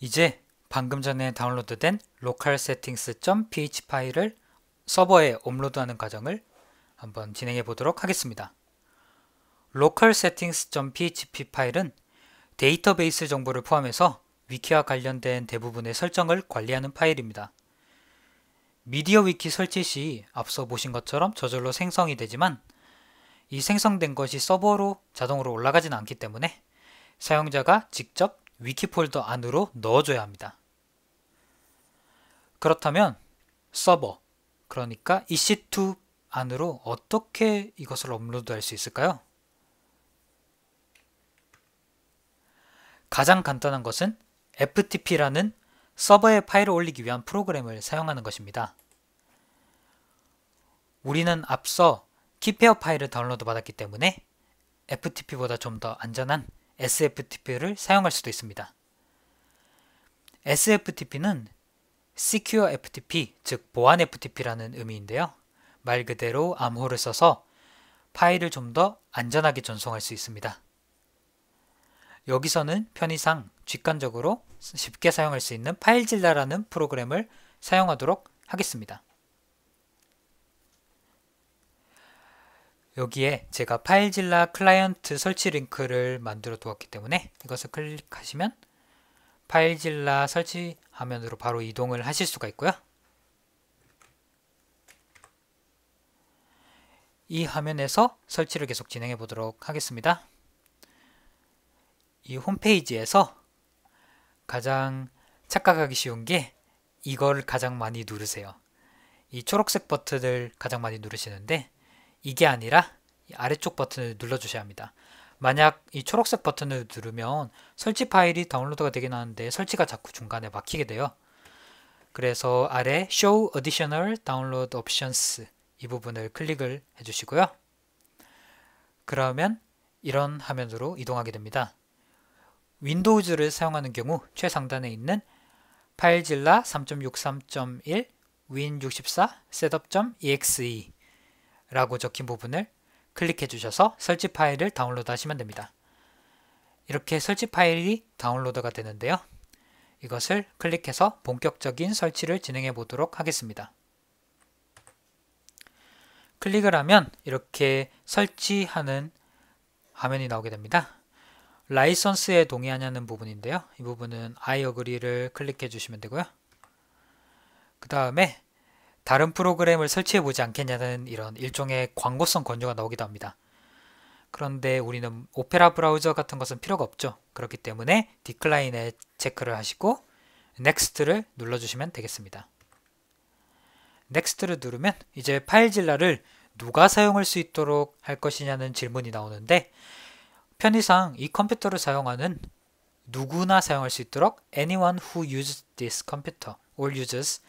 이제 방금 전에 다운로드된 localsettings.ph 파일을 서버에 업로드하는 과정을 한번 진행해 보도록 하겠습니다. localsettings.php 파일은 데이터베이스 정보를 포함해서 위키와 관련된 대부분의 설정을 관리하는 파일입니다. 미디어 위키 설치 시 앞서 보신 것처럼 저절로 생성이 되지만 이 생성된 것이 서버로 자동으로 올라가지는 않기 때문에 사용자가 직접 위키 폴더 안으로 넣어줘야 합니다. 그렇다면 서버, 그러니까 EC2 안으로 어떻게 이것을 업로드할 수 있을까요? 가장 간단한 것은 FTP라는 서버에 파일을 올리기 위한 프로그램을 사용하는 것입니다. 우리는 앞서 키페어 파일을 다운로드 받았기 때문에 FTP보다 좀 더 안전한 SFTP를 사용할 수도 있습니다. SFTP는 Secure FTP, 즉 보안 FTP라는 의미인데요. 말 그대로 암호를 써서 파일을 좀 더 안전하게 전송할 수 있습니다. 여기서는 편의상 직관적으로 쉽게 사용할 수 있는 파일질러라는 프로그램을 사용하도록 하겠습니다. 여기에 제가 파일질라 클라이언트 설치 링크를 만들어 두었기 때문에 이것을 클릭하시면 파일질라 설치 화면으로 바로 이동을 하실 수가 있고요. 이 화면에서 설치를 계속 진행해 보도록 하겠습니다. 이 홈페이지에서 가장 착각하기 쉬운 게 이걸 가장 많이 누르세요. 이 초록색 버튼을 가장 많이 누르시는데 이게 아니라 아래쪽 버튼을 눌러주셔야 합니다. 만약 이 초록색 버튼을 누르면 설치 파일이 다운로드가 되긴 하는데 설치가 자꾸 중간에 막히게 돼요. 그래서 아래 Show Additional Download Options 이 부분을 클릭을 해주시고요. 그러면 이런 화면으로 이동하게 됩니다. 윈도우즈를 사용하는 경우 최상단에 있는 파일질라 3.63.1 win64 setup.exe 라고 적힌 부분을 클릭해 주셔서 설치 파일을 다운로드 하시면 됩니다. 이렇게 설치 파일이 다운로드가 되는데요. 이것을 클릭해서 본격적인 설치를 진행해 보도록 하겠습니다. 클릭을 하면 이렇게 설치하는 화면이 나오게 됩니다. 라이선스에 동의하냐는 부분인데요. 이 부분은 I agree를 클릭해 주시면 되고요. 그 다음에 다른 프로그램을 설치해 보지 않겠냐는 이런 일종의 광고성 권유가 나오기도 합니다. 그런데 우리는 오페라 브라우저 같은 것은 필요가 없죠. 그렇기 때문에 디클라인에 체크를 하시고 n e x t 를 눌러주시면 되겠습니다. n e x t 를 누르면 이제 파일질라를 누가 사용할 수 있도록 할 것이냐는 질문이 나오는데 편의상 이 컴퓨터를 사용하는 누구나 사용할 수 있도록 anyone who uses this computer or uses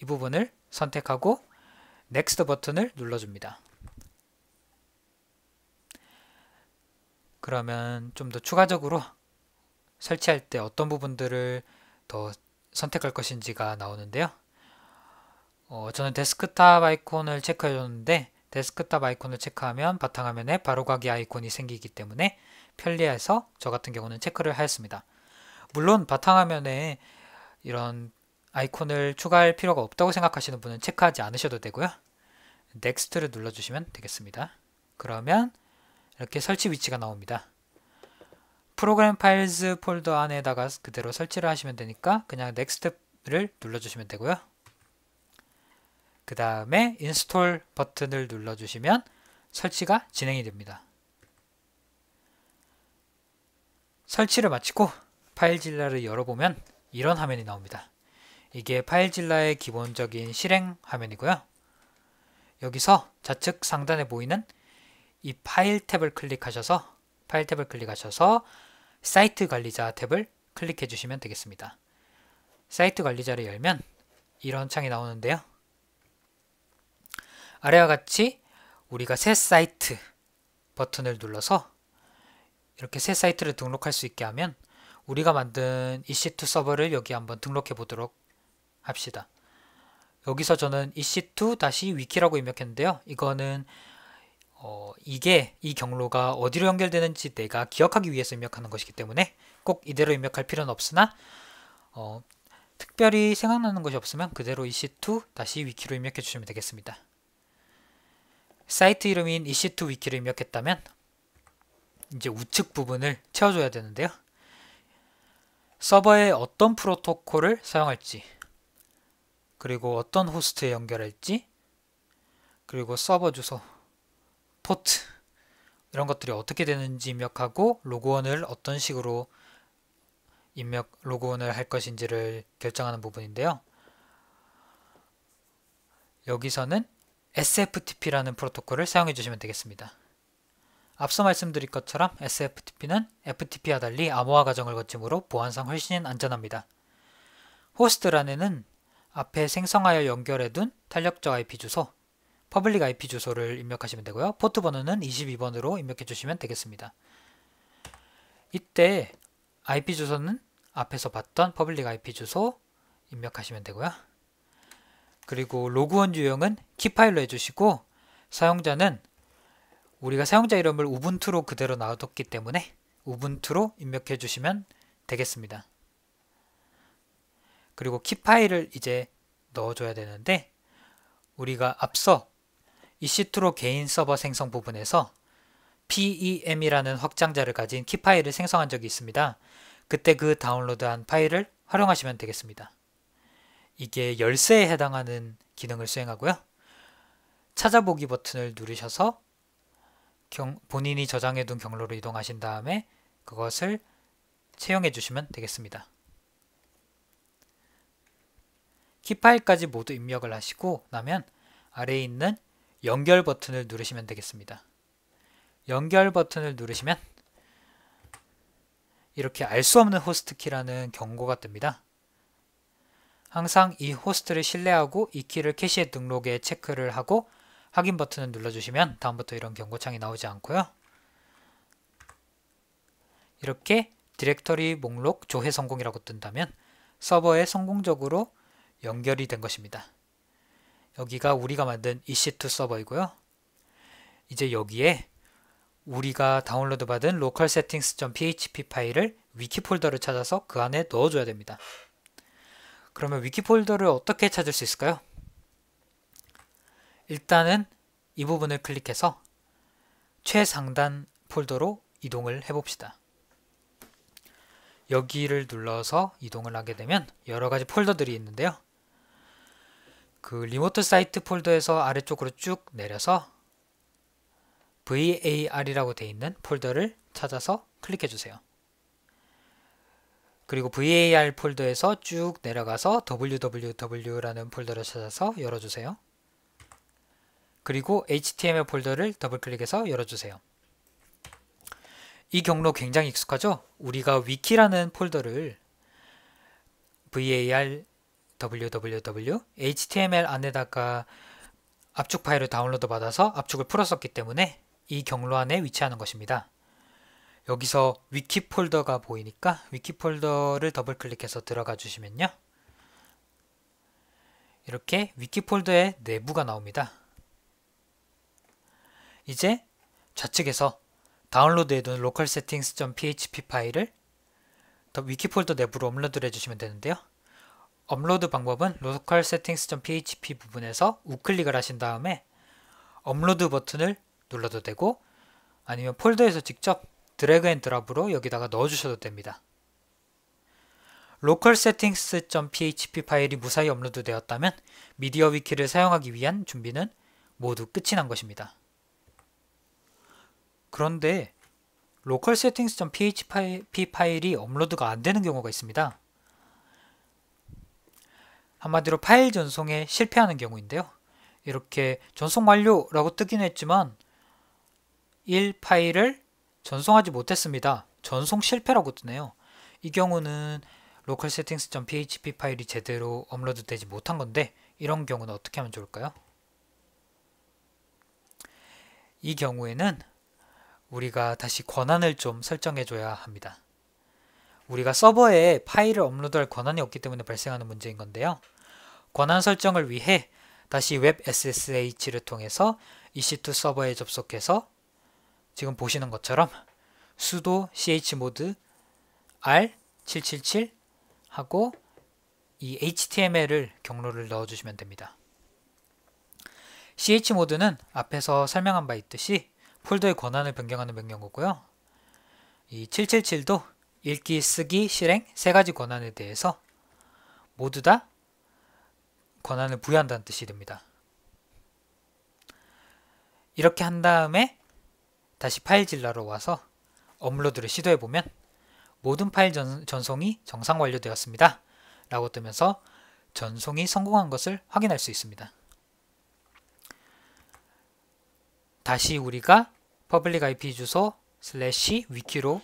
이 부분을 선택하고 넥스트 버튼을 눌러줍니다. 그러면 좀 더 추가적으로 설치할 때 어떤 부분들을 더 선택할 것인지가 나오는데요. 어, 저는 데스크탑 아이콘을 체크해줬는데 데스크탑 아이콘을 체크하면 바탕화면에 바로가기 아이콘이 생기기 때문에 편리해서 저 같은 경우는 체크를 하였습니다. 물론 바탕화면에 이런 아이콘을 추가할 필요가 없다고 생각하시는 분은 체크하지 않으셔도 되고요. 넥스트를 눌러주시면 되겠습니다. 그러면 이렇게 설치 위치가 나옵니다. 프로그램 파일즈 폴더 안에다가 그대로 설치를 하시면 되니까 그냥 넥스트를 눌러주시면 되고요. 그 다음에 인스톨 버튼을 눌러주시면 설치가 진행이 됩니다. 설치를 마치고 파일 질러를 열어보면 이런 화면이 나옵니다. 이게 파일질라의 기본적인 실행 화면이고요. 여기서 좌측 상단에 보이는 이 파일 탭을 클릭하셔서 파일 탭을 클릭하셔서 사이트 관리자 탭을 클릭해 주시면 되겠습니다. 사이트 관리자를 열면 이런 창이 나오는데요. 아래와 같이 우리가 새 사이트 버튼을 눌러서 이렇게 새 사이트를 등록할 수 있게 하면 우리가 만든 EC2 서버를 여기 한번 등록해 보도록 합시다. 여기서 저는 EC2 다시 k i 라고 입력했는데요. 이거는 어, 이게 이 경로가 어디로 연결되는지 내가 기억하기 위해서 입력하는 것이기 때문에 꼭 이대로 입력할 필요는 없으나 어, 특별히 생각나는 것이 없으면 그대로 EC2 다시 위키로 입력해 주시면 되겠습니다. 사이트 이름인 EC2 위키를 입력했다면 이제 우측 부분을 채워줘야 되는데요. 서버에 어떤 프로토콜을 사용할지 그리고 어떤 호스트에 연결할지, 그리고 서버 주소, 포트 이런 것들이 어떻게 되는지 입력하고 로그원을 어떤 식으로 입력 로그온을 할 것인지를 결정하는 부분인데요. 여기서는 SFTP라는 프로토콜을 사용해 주시면 되겠습니다. 앞서 말씀드린 것처럼 SFTP는 FTP와 달리 암호화 과정을 거치므로 보안상 훨씬 안전합니다. 호스트란에는 앞에 생성하여 연결해둔 탄력저 IP 주소, 퍼블릭 IP 주소를 입력하시면 되고요. 포트 번호는 22번으로 입력해 주시면 되겠습니다. 이때 IP 주소는 앞에서 봤던 퍼블릭 IP 주소 입력하시면 되고요. 그리고 로그온 유형은 키파일로 해주시고 사용자는 우리가 사용자 이름을 우분투로 그대로 놔뒀기 때문에 우분투로 입력해 주시면 되겠습니다. 그리고 키 파일을 이제 넣어줘야 되는데 우리가 앞서 EC2로 개인 서버 생성 부분에서 PEM이라는 확장자를 가진 키 파일을 생성한 적이 있습니다. 그때 그 다운로드한 파일을 활용하시면 되겠습니다. 이게 열쇠에 해당하는 기능을 수행하고요. 찾아보기 버튼을 누르셔서 경, 본인이 저장해둔 경로로 이동하신 다음에 그것을 채용해 주시면 되겠습니다. 키파일까지 모두 입력을 하시고 나면 아래에 있는 연결 버튼을 누르시면 되겠습니다. 연결 버튼을 누르시면 이렇게 알 수 없는 호스트 키라는 경고가 뜹니다. 항상 이 호스트를 신뢰하고 이 키를 캐시에 등록에 체크를 하고 확인 버튼을 눌러주시면 다음부터 이런 경고창이 나오지 않고요. 이렇게 디렉터리 목록 조회 성공이라고 뜬다면 서버에 성공적으로 연결이 된 것입니다. 여기가 우리가 만든 EC2 서버이고요. 이제 여기에 우리가 다운로드 받은 local settings.php 파일을 위키 폴더를 찾아서 그 안에 넣어줘야 됩니다. 그러면 위키 폴더를 어떻게 찾을 수 있을까요? 일단은 이 부분을 클릭해서 최상단 폴더로 이동을 해봅시다. 여기를 눌러서 이동을 하게 되면 여러 가지 폴더들이 있는데요. 그 리모트 사이트 폴더에서 아래쪽으로 쭉 내려서 VAR이라고 되어 있는 폴더를 찾아서 클릭해 주세요. 그리고 VAR 폴더에서 쭉 내려가서 www라는 폴더를 찾아서 열어주세요. 그리고 HTML 폴더를 더블클릭해서 열어주세요. 이 경로 굉장히 익숙하죠? 우리가 위키라는 폴더를 VAR www html 안에다가 압축 파일을 다운로드 받아서 압축을 풀었었기 때문에 이 경로 안에 위치하는 것입니다. 여기서 위키 폴더가 보이니까 위키 폴더를 더블 클릭해서 들어가 주시면요. 이렇게 위키 폴더의 내부가 나옵니다. 이제 좌측에서 다운로드해둔 로컬 세팅스 s p h p 파일을 더 위키 폴더 내부로 업로드를 해주시면 되는데요. 업로드 방법은 로컬 settings.php 부분에서 우클릭을 하신 다음에 업로드 버튼을 눌러도 되고 아니면 폴더에서 직접 드래그 앤 드랍으로 여기다가 넣어주셔도 됩니다. 로컬 settings.php 파일이 무사히 업로드되었다면 미디어 위키를 사용하기 위한 준비는 모두 끝이 난 것입니다. 그런데 로컬 settings.php 파일이 업로드가 안 되는 경우가 있습니다. 한마디로 파일 전송에 실패하는 경우인데요. 이렇게 전송 완료라고 뜨긴 했지만 1 파일을 전송하지 못했습니다. 전송 실패라고 뜨네요. 이 경우는 local settings.php 파일이 제대로 업로드 되지 못한 건데 이런 경우는 어떻게 하면 좋을까요? 이 경우에는 우리가 다시 권한을 좀 설정해줘야 합니다. 우리가 서버에 파일을 업로드할 권한이 없기 때문에 발생하는 문제인 건데요. 권한 설정을 위해 다시 웹 SSH를 통해서 EC2 서버에 접속해서 지금 보시는 것처럼 sudo chmod r777 하고 이 HTML을 경로를 넣어주시면 됩니다. c h m o d 는 앞에서 설명한 바 있듯이 폴더의 권한을 변경하는 명령어고요. 이 777도 읽기, 쓰기, 실행 세 가지 권한에 대해서 모두 다 권한을 부여한다는 뜻이 됩니다. 이렇게 한 다음에 다시 파일 질러로 와서 업로드를 시도해보면 모든 파일 전, 전송이 정상 완료되었습니다. 라고 뜨면서 전송이 성공한 것을 확인할 수 있습니다. 다시 우리가 public ip 주소 슬래시 위키로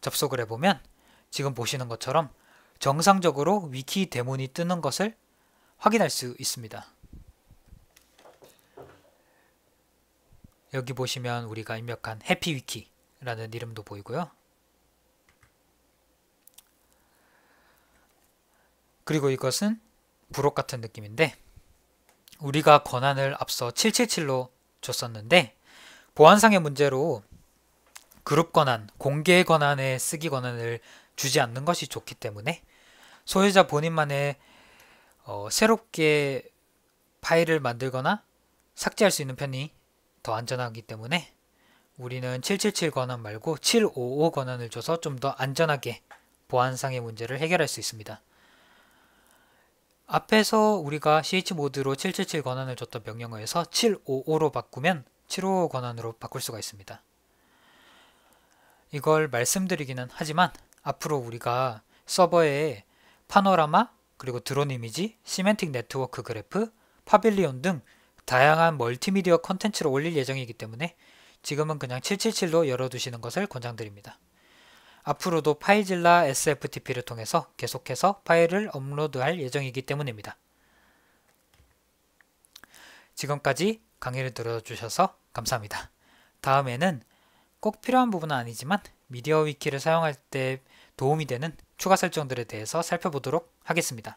접속을 해보면 지금 보시는 것처럼 정상적으로 위키 대문이 뜨는 것을 확인할 수 있습니다. 여기 보시면 우리가 입력한 해피위키라는 이름도 보이고요. 그리고 이것은 부록 같은 느낌인데 우리가 권한을 앞서 777로 줬었는데 보안상의 문제로 그룹 권한, 공개 권한의 쓰기 권한을 주지 않는 것이 좋기 때문에 소유자 본인만의 어, 새롭게 파일을 만들거나 삭제할 수 있는 편이 더 안전하기 때문에 우리는 777 권한 말고 755 권한을 줘서 좀 더 안전하게 보안상의 문제를 해결할 수 있습니다. 앞에서 우리가 c h 모드로777 권한을 줬던 명령어에서 755로 바꾸면 755 권한으로 바꿀 수가 있습니다. 이걸 말씀드리기는 하지만 앞으로 우리가 서버에 파노라마 그리고 드론 이미지, 시멘틱 네트워크 그래프, 파빌리온 등 다양한 멀티미디어 컨텐츠를 올릴 예정이기 때문에 지금은 그냥 777로 열어두시는 것을 권장드립니다. 앞으로도 파이질라 SFTP를 통해서 계속해서 파일을 업로드할 예정이기 때문입니다. 지금까지 강의를 들어주셔서 감사합니다. 다음에는 꼭 필요한 부분은 아니지만 미디어 위키를 사용할 때 도움이 되는 추가 설정들에 대해서 살펴보도록 하겠습니다.